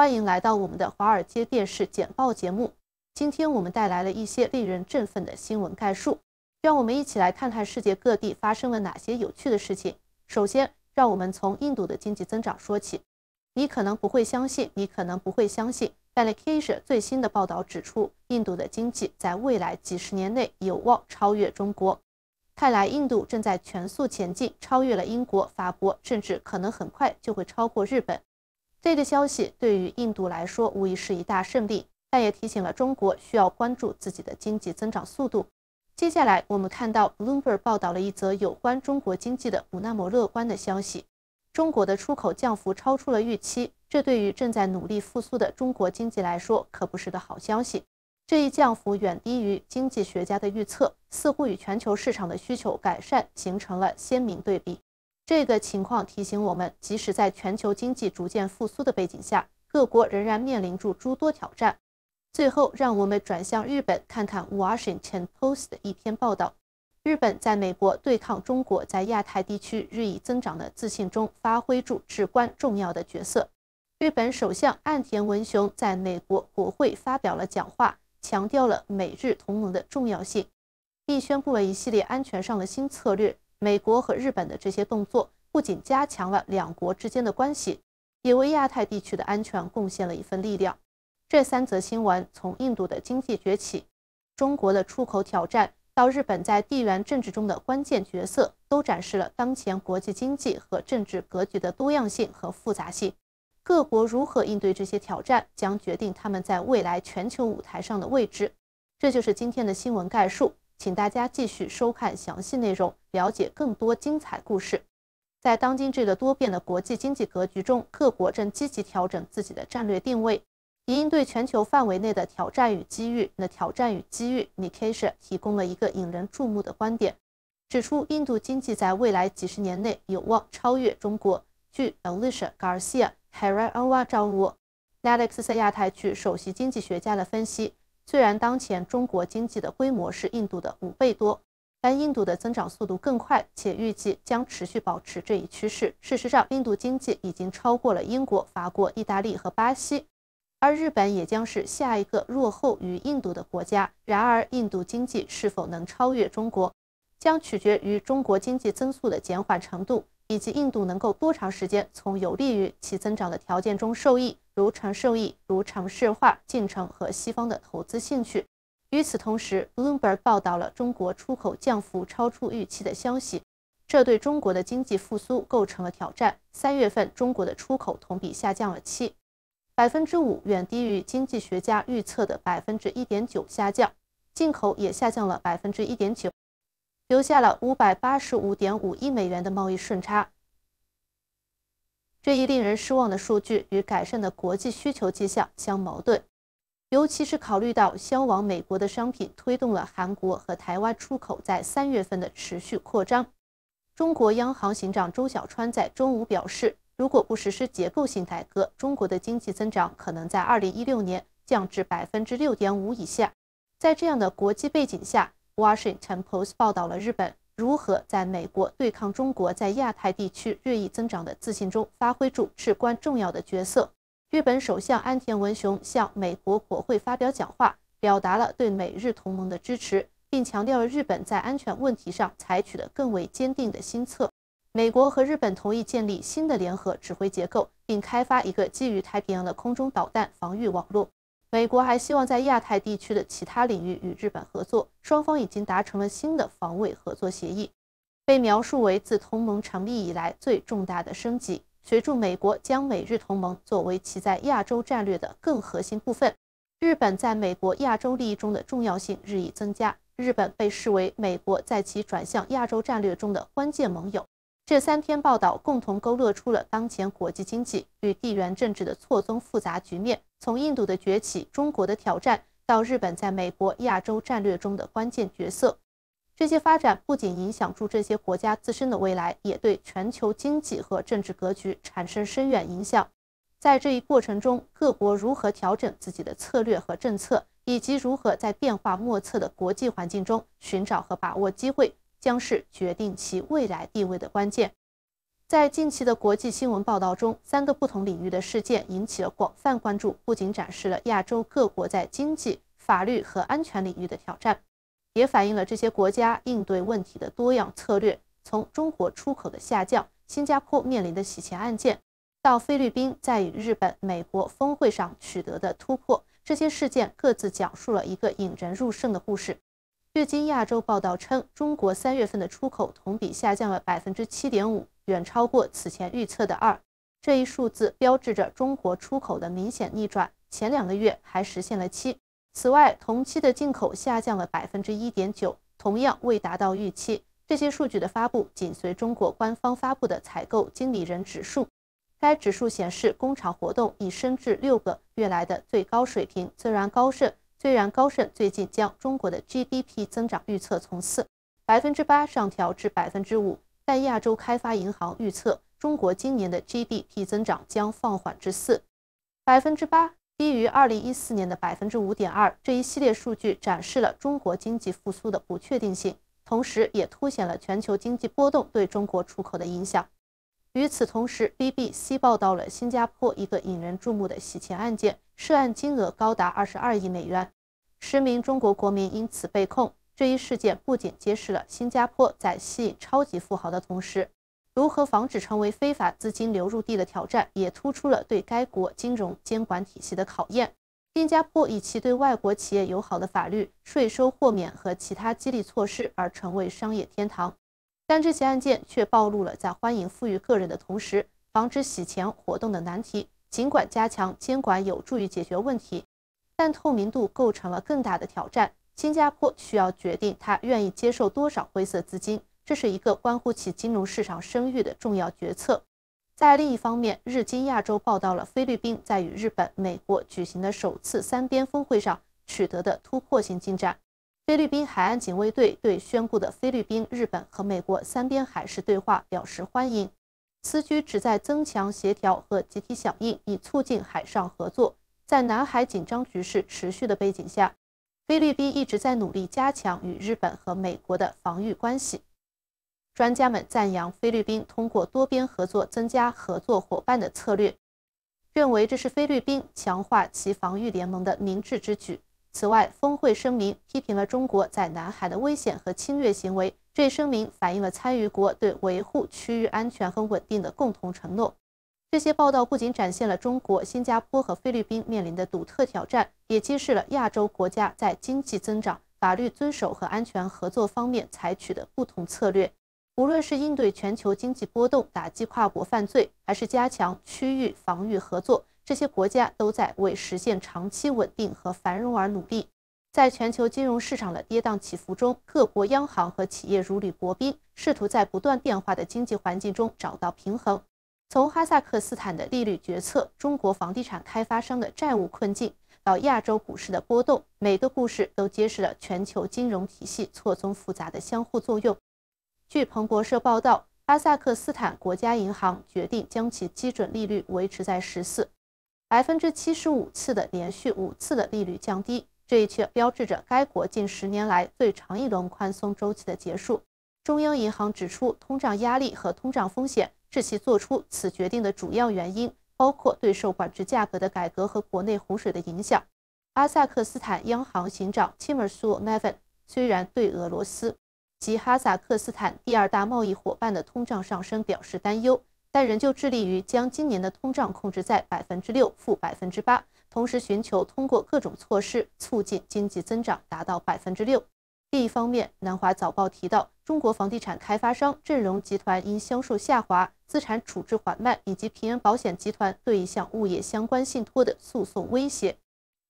欢迎来到我们的华尔街电视简报节目。今天我们带来了一些令人振奋的新闻概述，让我们一起来看看世界各地发生了哪些有趣的事情。首先，让我们从印度的经济增长说起。你可能不会相信，你可能不会相信 f i k a n c i a 最新的报道指出，印度的经济在未来几十年内有望超越中国。看来，印度正在全速前进，超越了英国、法国，甚至可能很快就会超过日本。这个消息对于印度来说无疑是一大胜利，但也提醒了中国需要关注自己的经济增长速度。接下来，我们看到 Bloomberg 报道了一则有关中国经济的不那么乐观的消息：中国的出口降幅超出了预期，这对于正在努力复苏的中国经济来说可不是个好消息。这一降幅远低于经济学家的预测，似乎与全球市场的需求改善形成了鲜明对比。这个情况提醒我们，即使在全球经济逐渐复苏的背景下，各国仍然面临住诸多挑战。最后，让我们转向日本，看看 Washington Post 的一篇报道。日本在美国对抗中国在亚太地区日益增长的自信中发挥住至关重要的角色。日本首相岸田文雄在美国国会发表了讲话，强调了美日同盟的重要性，并宣布了一系列安全上的新策略。美国和日本的这些动作不仅加强了两国之间的关系，也为亚太地区的安全贡献了一份力量。这三则新闻从印度的经济崛起、中国的出口挑战到日本在地缘政治中的关键角色，都展示了当前国际经济和政治格局的多样性和复杂性。各国如何应对这些挑战，将决定他们在未来全球舞台上的位置。这就是今天的新闻概述。请大家继续收看详细内容，了解更多精彩故事。在当今这个多变的国际经济格局中，各国正积极调整自己的战略定位，以应对全球范围内的挑战与机遇。那挑战与机遇 n i k h e s 提供了一个引人注目的观点，指出印度经济在未来几十年内有望超越中国。据 a l i c i a Garcia Herrera z h a n e w Alex 在亚太区首席经济学家的分析。虽然当前中国经济的规模是印度的五倍多，但印度的增长速度更快，且预计将持续保持这一趋势。事实上，印度经济已经超过了英国、法国、意大利和巴西，而日本也将是下一个落后于印度的国家。然而，印度经济是否能超越中国，将取决于中国经济增速的减缓程度。以及印度能够多长时间从有利于其增长的条件中受益，如长受益，如城市化进程和西方的投资兴趣。与此同时，loomberg b 报道了中国出口降幅超出预期的消息，这对中国的经济复苏构成了挑战。三月份，中国的出口同比下降了七百分之五，远低于经济学家预测的百分之一点九下降。进口也下降了百分之一点九。留下了五百八十五点五亿美元的贸易顺差。这一令人失望的数据与改善的国际需求迹象相矛盾，尤其是考虑到销往美国的商品推动了韩国和台湾出口在三月份的持续扩张。中国央行行长周小川在中午表示，如果不实施结构性改革，中国的经济增长可能在二零一六年降至百分之六点五以下。在这样的国际背景下，Washington Post 报道了日本如何在美国对抗中国在亚太地区日益增长的自信中发挥住至关重要的角色。日本首相安田文雄向美国国会发表讲话，表达了对美日同盟的支持，并强调了日本在安全问题上采取的更为坚定的新策。美国和日本同意建立新的联合指挥结构，并开发一个基于太平洋的空中导弹防御网络。美国还希望在亚太地区的其他领域与日本合作，双方已经达成了新的防卫合作协议，被描述为自同盟成立以来最重大的升级。随着美国将美日同盟作为其在亚洲战略的更核心部分，日本在美国亚洲利益中的重要性日益增加。日本被视为美国在其转向亚洲战略中的关键盟友。这三天报道共同勾勒出了当前国际经济与地缘政治的错综复杂局面，从印度的崛起、中国的挑战到日本在美国亚洲战略中的关键角色，这些发展不仅影响住这些国家自身的未来，也对全球经济和政治格局产生深远影响。在这一过程中，各国如何调整自己的策略和政策，以及如何在变化莫测的国际环境中寻找和把握机会。将是决定其未来地位的关键。在近期的国际新闻报道中，三个不同领域的事件引起了广泛关注，不仅展示了亚洲各国在经济、法律和安全领域的挑战，也反映了这些国家应对问题的多样策略。从中国出口的下降、新加坡面临的洗钱案件，到菲律宾在与日本、美国峰会上取得的突破，这些事件各自讲述了一个引人入胜的故事。月经亚洲报道称，中国三月份的出口同比下降了百分之七点五，远超过此前预测的二。这一数字标志着中国出口的明显逆转，前两个月还实现了七。此外，同期的进口下降了百分之一点九，同样未达到预期。这些数据的发布紧随中国官方发布的采购经理人指数，该指数显示工厂活动已升至六个月来的最高水平，虽然高盛。虽然高盛最近将中国的 GDP 增长预测从四百分之八上调至百分之五，在亚洲开发银行预测中国今年的 GDP 增长将放缓至四百分之八，低于二零一四年的百分之五点二。这一系列数据展示了中国经济复苏的不确定性，同时也凸显了全球经济波动对中国出口的影响。与此同时，BBC 报道了新加坡一个引人注目的洗钱案件。涉案金额高达二十二亿美元，十名中国国民因此被控。这一事件不仅揭示了新加坡在吸引超级富豪的同时，如何防止成为非法资金流入地的挑战，也突出了对该国金融监管体系的考验。新加坡以其对外国企业友好的法律、税收豁免和其他激励措施而成为商业天堂，但这起案件却暴露了在欢迎富裕个人的同时，防止洗钱活动的难题。尽管加强监管有助于解决问题，但透明度构成了更大的挑战。新加坡需要决定他愿意接受多少灰色资金，这是一个关乎其金融市场声誉的重要决策。在另一方面，日经亚洲报道了菲律宾在与日本、美国举行的首次三边峰会上取得的突破性进展。菲律宾海岸警卫队对宣布的菲律宾、日本和美国三边海事对话表示欢迎。此举旨在增强协调和集体响应，以促进海上合作。在南海紧张局势持续的背景下，菲律宾一直在努力加强与日本和美国的防御关系。专家们赞扬菲律宾通过多边合作增加合作伙伴的策略，认为这是菲律宾强化其防御联盟的明智之举。此外，峰会声明批评了中国在南海的危险和侵略行为。这一声明反映了参与国对维护区域安全和稳定的共同承诺。这些报道不仅展现了中国、新加坡和菲律宾面临的独特挑战，也揭示了亚洲国家在经济增长、法律遵守和安全合作方面采取的不同策略。无论是应对全球经济波动、打击跨国犯罪，还是加强区域防御合作，这些国家都在为实现长期稳定和繁荣而努力。在全球金融市场的跌宕起伏中，各国央行和企业如履薄冰，试图在不断变化的经济环境中找到平衡。从哈萨克斯坦的利率决策、中国房地产开发商的债务困境，到亚洲股市的波动，每个故事都揭示了全球金融体系错综复杂的相互作用。据彭博社报道，哈萨克斯坦国家银行决定将其基准利率维持在十四，百分之七十五次的连续五次的利率降低。这一却标志着该国近十年来最长一轮宽松周期的结束。中央银行指出，通胀压力和通胀风险是其做出此决定的主要原因，包括对受管制价格的改革和国内洪水的影响。阿萨克斯坦央行行长 k i m e r s u n e v e n 虽然对俄罗斯及哈萨克斯坦第二大贸易伙伴的通胀上升表示担忧，但仍旧致力于将今年的通胀控制在百分之六负百分之八。同时，寻求通过各种措施促进经济增长达到百分之六。另一方面，《南华早报》提到，中国房地产开发商振荣集团因销售下滑、资产处置缓慢，以及平安保险集团对一项物业相关信托的诉讼威胁，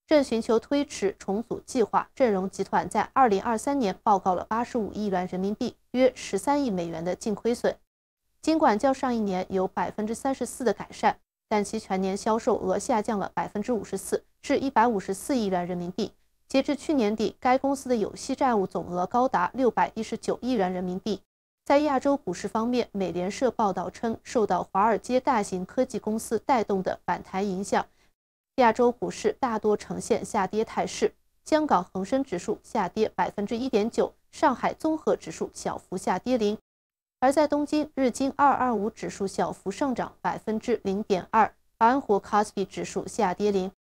正寻求推迟重组计划。振荣集团在2023年报告了85亿元人民币（约13亿美元）的净亏损，尽管较上一年有34%的改善。但其全年销售额下降了百分之五十四，至一百五十四亿元人民币。截至去年底，该公司的有息债务总额高达六百一十九亿元人民币。在亚洲股市方面，美联社报道称，受到华尔街大型科技公司带动的反弹影响，亚洲股市大多呈现下跌态势。香港恒生指数下跌百分之一点九，上海综合指数小幅下跌零。而在东京，日经二二五指数小幅上涨百分之零点二，安火 c o s p i 指数下跌零。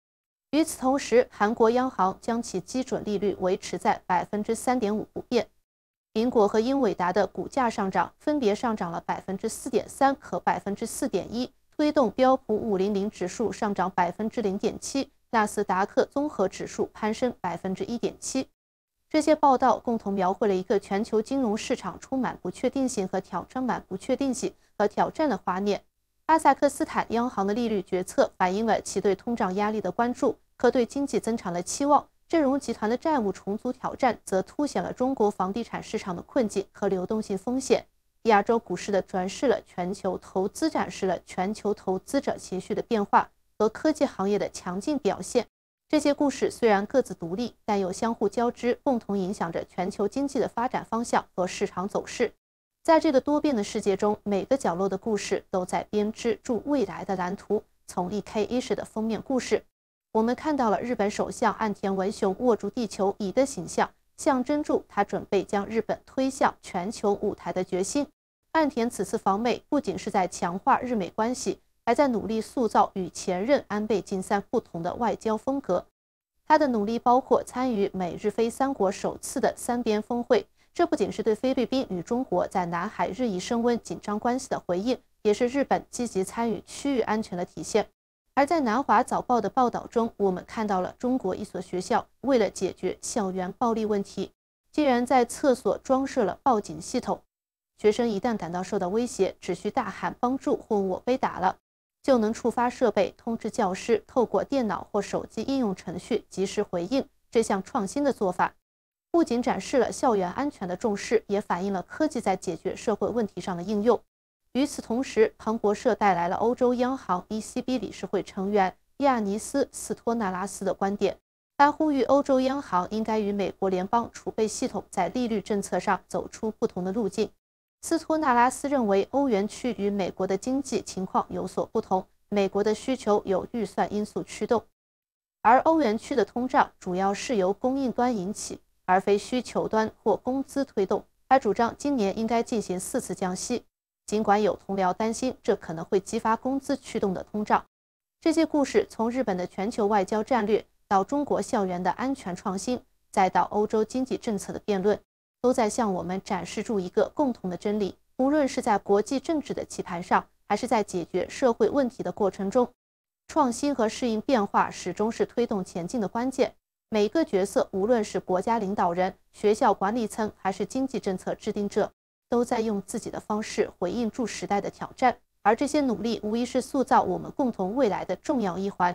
与此同时，韩国央行将其基准利率维持在百分之三点五不变。苹果和英伟达的股价上涨，分别上涨了百分之四点三和百分之四点一，推动标普五零零指数上涨百分之零点七，纳斯达克综合指数攀升百分之一点七。这些报道共同描绘了一个全球金融市场充满不确定性和挑战的画面。阿塞克斯坦央行的利率决策反映了其对通胀压力的关注和对经济增长的期望。正荣集团的债务重组挑战则凸显了中国房地产市场的困境和流动性风险。亚洲股市的转了全球投资展示了全球投资者情绪的变化和科技行业的强劲表现。这些故事虽然各自独立，但又相互交织，共同影响着全球经济的发展方向和市场走势。在这个多变的世界中，每个角落的故事都在编织住未来的蓝图。从《e K 一式的封面故事，我们看到了日本首相岸田文雄握住地球仪的形象，象征住他准备将日本推向全球舞台的决心。岸田此次访美不仅是在强化日美关系。还在努力塑造与前任安倍晋三不同的外交风格。他的努力包括参与美日菲三国首次的三边峰会，这不仅是对菲律宾与中国在南海日益升温紧张关系的回应，也是日本积极参与区域安全的体现。而在南华早报的报道中，我们看到了中国一所学校为了解决校园暴力问题，竟然在厕所装设了报警系统，学生一旦感到受到威胁，只需大喊“帮助”或“我被打了”。就能触发设备通知教师，透过电脑或手机应用程序及时回应。这项创新的做法不仅展示了校园安全的重视，也反映了科技在解决社会问题上的应用。与此同时，彭博社带来了欧洲央行 ECB 理事会成员亚尼斯·斯托纳拉斯的观点，他呼吁欧洲央行应该与美国联邦储备系统在利率政策上走出不同的路径。斯图纳拉斯认为，欧元区与美国的经济情况有所不同。美国的需求有预算因素驱动，而欧元区的通胀主要是由供应端引起，而非需求端或工资推动。他主张今年应该进行四次降息。尽管有同僚担心这可能会激发工资驱动的通胀。这些故事从日本的全球外交战略，到中国校园的安全创新，再到欧洲经济政策的辩论。都在向我们展示出一个共同的真理：无论是在国际政治的棋盘上，还是在解决社会问题的过程中，创新和适应变化始终是推动前进的关键。每个角色，无论是国家领导人、学校管理层，还是经济政策制定者，都在用自己的方式回应住时代的挑战。而这些努力，无疑是塑造我们共同未来的重要一环。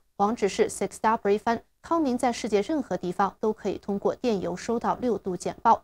网址是 sixw 翻。康明在世界任何地方都可以通过电邮收到六度简报。